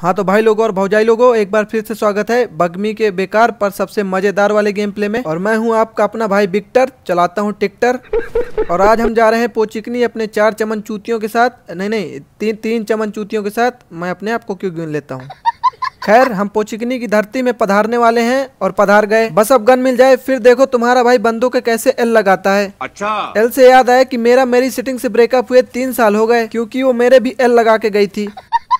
हाँ तो भाई लोगों और भौजाई लोगों एक बार फिर से स्वागत है बगमी के बेकार पर सबसे मजेदार वाले गेम प्ले में और मैं हूँ आपका अपना भाई विक्टर चलाता हूँ टिक्टर और आज हम जा रहे हैं पोचिकनी अपने चार चमन चूतियों के साथ नहीं नहीं तीन तीन चमन चूतियों के साथ मैं अपने आप को क्यों गिन लेता हूँ खैर हम पोचिकनी की धरती में पधारने वाले हैं और पधार गए बस अब गन मिल जाए फिर देखो तुम्हारा भाई बंदूक के कैसे एल लगाता है अच्छा एल से याद आया कि मेरा मेरी सिटिंग से ब्रेकअप हुए तीन साल हो गए क्योंकि वो मेरे भी एल लगा के गई थी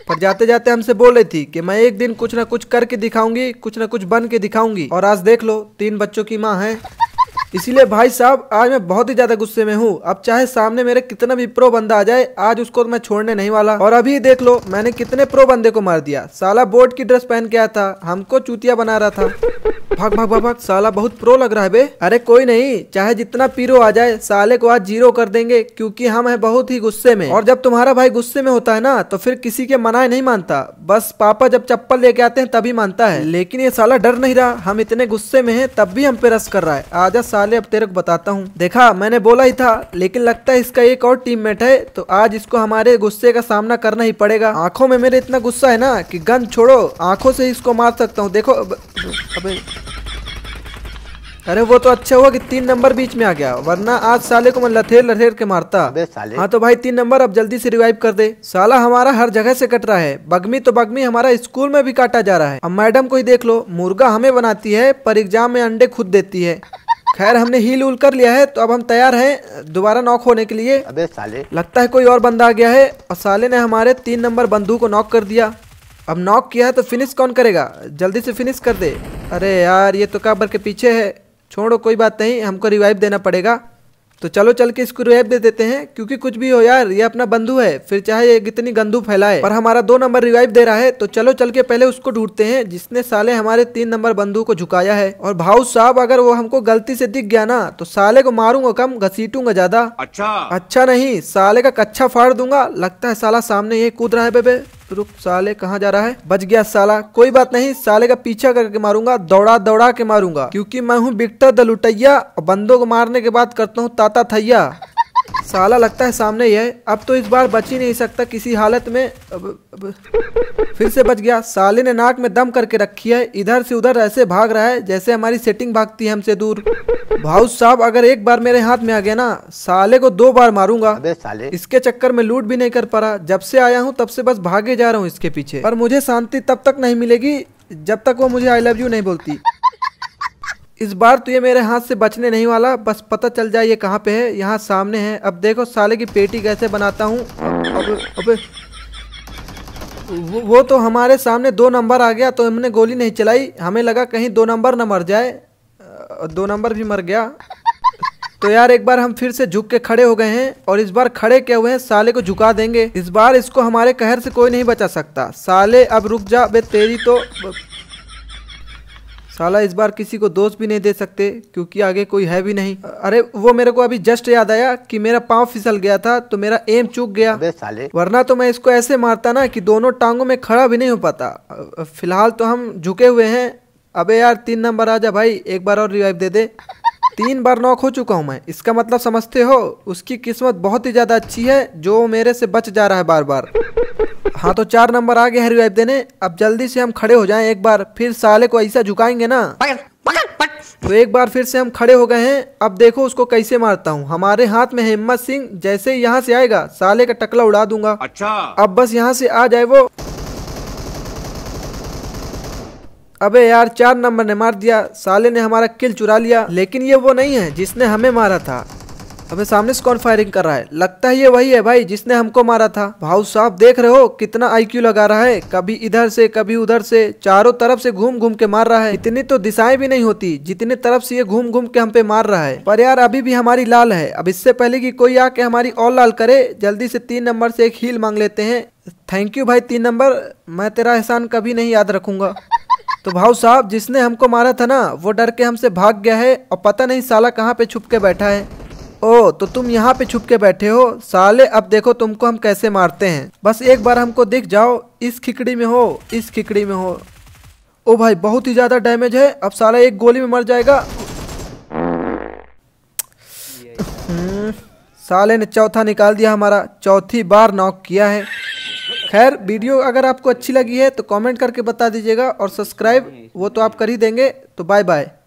पर जाते जाते हमसे बोल रही थी कि मैं एक दिन कुछ ना कुछ करके दिखाऊंगी कुछ ना कुछ बन के दिखाऊंगी और आज देख लो तीन बच्चों की माँ है इसीलिए भाई साहब आज मैं बहुत ही ज्यादा गुस्से में हूँ अब चाहे सामने मेरे कितना भी प्रो बंदा आ जाए आज उसको तो मैं छोड़ने नहीं वाला और अभी देख लो मैंने कितने प्रो बंदे को मार दिया साला बोर्ड की ड्रेस पहन के आया था हमको चूतिया बना रहा था भाग भाग भाग भाग साला बहुत प्रो लग रहा है बे अरे कोई नहीं चाहे जितना पीरो आ जाए साले को आज जीरो कर देंगे क्योंकि हम है बहुत ही गुस्से में और जब तुम्हारा भाई गुस्से में होता है ना तो फिर किसी के मनाए नहीं मानता बस पापा जब चप्पल लेके आते हैं तभी मानता है लेकिन ये साला डर नहीं रहा हम इतने गुस्से में है तब भी हम पे रस कर रहा है आजा साले अब तेरे को बताता हूँ देखा मैंने बोला ही था लेकिन लगता है इसका एक और मेट है तो आज इसको हमारे गुस्से का सामना करना ही पड़ेगा आंखों में मेरे इतना गुस्सा है ना कि गन छोड़ो आंखों से इसको मार सकता हूँ देखो अब, अबे अरे वो तो अच्छा हुआ कि तीन नंबर बीच में आ गया वरना आज साले को मैं लथेर लथेर के मारता हाँ तो भाई तीन नंबर अब जल्दी से रिवाइव कर दे साला हमारा हर जगह से कट रहा है बगमी तो बगमी हमारा स्कूल में भी काटा जा रहा है अब मैडम को ही देख लो मुर्गा हमें बनाती है पर एग्जाम में अंडे खुद देती है खैर हमने हील उल कर लिया है तो अब हम तैयार हैं दोबारा नॉक होने के लिए अबे साले लगता है कोई और बंदा आ गया है और साले ने हमारे तीन नंबर बंधु को नॉक कर दिया अब नॉक किया है तो फिनिश कौन करेगा जल्दी से फिनिश कर दे अरे यार ये तो काबर के पीछे है छोड़ो कोई बात नहीं हमको रिवाइव देना पड़ेगा तो चलो चल के इसको रिवाइव दे देते हैं क्योंकि कुछ भी हो यार ये अपना बंधु है फिर चाहे ये कितनी गंदू फैलाए पर हमारा दो नंबर रिवाइव दे रहा है तो चलो चल के पहले उसको ढूंढते हैं जिसने साले हमारे तीन नंबर बंधु को झुकाया है और भाव साहब अगर वो हमको गलती से दिख गया ना तो साले को मारूंगा कम घसीटूंगा ज्यादा अच्छा अच्छा नहीं साले का कच्चा फाड़ दूंगा लगता है साला सामने ये कूद रहा है बेबे रुक साले कहाँ जा रहा है बच गया साला कोई बात नहीं साले का पीछा करके मारूंगा दौड़ा दौड़ा के मारूंगा क्योंकि मैं हूँ बिकता द लुटैया और बंदों को मारने के बाद करता हूँ ताता थैया साला लगता है सामने ही है अब तो इस बार बच ही नहीं सकता किसी हालत में अब, अब, फिर से बच गया साले ने नाक में दम करके रखी है इधर से उधर ऐसे भाग रहा है जैसे हमारी सेटिंग भागती है हमसे दूर भाऊ साहब अगर एक बार मेरे हाथ में आ गया ना साले को दो बार मारूंगा अबे साले इसके चक्कर में लूट भी नहीं कर पा रहा जब से आया हूँ तब से बस भागे जा रहा हूँ इसके पीछे पर मुझे शांति तब तक नहीं मिलेगी जब तक वो मुझे आई लव यू नहीं बोलती इस बार तो ये मेरे हाथ से बचने नहीं वाला बस पता चल जाए ये कहाँ पे है यहाँ सामने है अब देखो साले की पेटी कैसे बनाता हूँ अब, अब, वो तो हमारे सामने दो नंबर आ गया तो हमने गोली नहीं चलाई हमें लगा कहीं दो नंबर ना मर जाए दो नंबर भी मर गया तो यार एक बार हम फिर से झुक के खड़े हो गए हैं और इस बार खड़े क्या हुए हैं साले को झुका देंगे इस बार इसको हमारे कहर से कोई नहीं बचा सकता साले अब रुक जा बे तेरी तो साला इस बार किसी को दोष भी नहीं दे सकते क्योंकि आगे कोई है भी नहीं अरे वो मेरे को अभी जस्ट याद आया कि मेरा पाँव फिसल गया था तो मेरा एम चूक गया साले वरना तो मैं इसको ऐसे मारता ना कि दोनों टांगों में खड़ा भी नहीं हो पाता फिलहाल तो हम झुके हुए हैं अबे यार तीन नंबर आजा भाई एक बार और रिवाइव दे दे तीन बार नॉक हो चुका हूँ मैं इसका मतलब समझते हो उसकी किस्मत बहुत ही ज़्यादा अच्छी है जो मेरे से बच जा रहा है बार बार हाँ तो चार नंबर आ गए हरी वाइफ देने अब जल्दी से हम खड़े हो जाएं एक बार फिर साले को ऐसा झुकाएंगे ना तो एक बार फिर से हम खड़े हो गए हैं अब देखो उसको कैसे मारता हूँ हमारे हाथ में है हिम्मत सिंह जैसे यहाँ से आएगा साले का टकला उड़ा दूंगा अच्छा अब बस यहाँ से आ जाए वो अबे यार चार नंबर ने मार दिया साले ने हमारा किल चुरा लिया लेकिन ये वो नहीं है जिसने हमें मारा था अबे सामने से कौन फायरिंग कर रहा है लगता है ये वही है भाई जिसने हमको मारा था भाव साहब देख रहे हो कितना आईक्यू लगा रहा है कभी इधर से कभी उधर से चारों तरफ से घूम घूम के मार रहा है इतनी तो दिशाएं भी नहीं होती जितने तरफ से ये घूम घूम के हम पे मार रहा है पर यार अभी भी हमारी लाल है अब इससे पहले की कोई आके हमारी और लाल करे जल्दी से तीन नंबर से एक हील मांग लेते हैं थैंक यू भाई तीन नंबर मैं तेरा एहसान कभी नहीं याद रखूंगा तो भाव साहब जिसने हमको मारा था ना वो डर के हमसे भाग गया है और पता नहीं साला कहाँ पे छुप के बैठा है ओ तो तुम यहाँ पे छुप के बैठे हो साले अब देखो तुमको हम कैसे मारते हैं बस एक बार हमको दिख जाओ इस खिकड़ी में हो इस खिकड़ी में हो ओ भाई बहुत ही ज़्यादा डैमेज है अब साला एक गोली में मर जाएगा हम्म, साले ने चौथा निकाल दिया हमारा चौथी बार नॉक किया है खैर वीडियो अगर आपको अच्छी लगी है तो कमेंट करके बता दीजिएगा और सब्सक्राइब वो तो आप कर ही देंगे तो बाय बाय